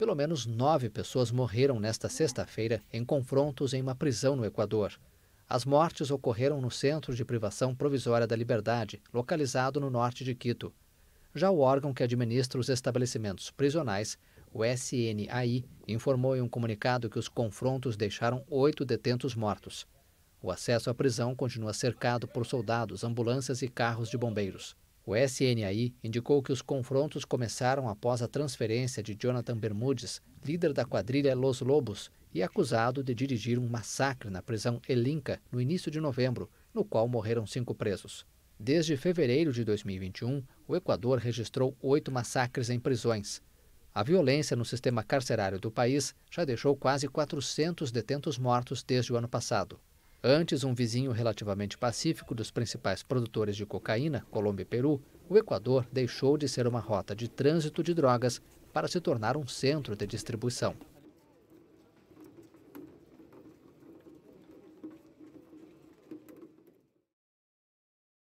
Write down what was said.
Pelo menos nove pessoas morreram nesta sexta-feira em confrontos em uma prisão no Equador. As mortes ocorreram no Centro de Privação Provisória da Liberdade, localizado no norte de Quito. Já o órgão que administra os estabelecimentos prisionais, o SNAI, informou em um comunicado que os confrontos deixaram oito detentos mortos. O acesso à prisão continua cercado por soldados, ambulâncias e carros de bombeiros. O SNAI indicou que os confrontos começaram após a transferência de Jonathan Bermudes, líder da quadrilha Los Lobos e acusado de dirigir um massacre na prisão Elinca no início de novembro, no qual morreram cinco presos. Desde fevereiro de 2021, o Equador registrou oito massacres em prisões. A violência no sistema carcerário do país já deixou quase 400 detentos mortos desde o ano passado. Antes, um vizinho relativamente pacífico dos principais produtores de cocaína, Colômbia e Peru, o Equador deixou de ser uma rota de trânsito de drogas para se tornar um centro de distribuição.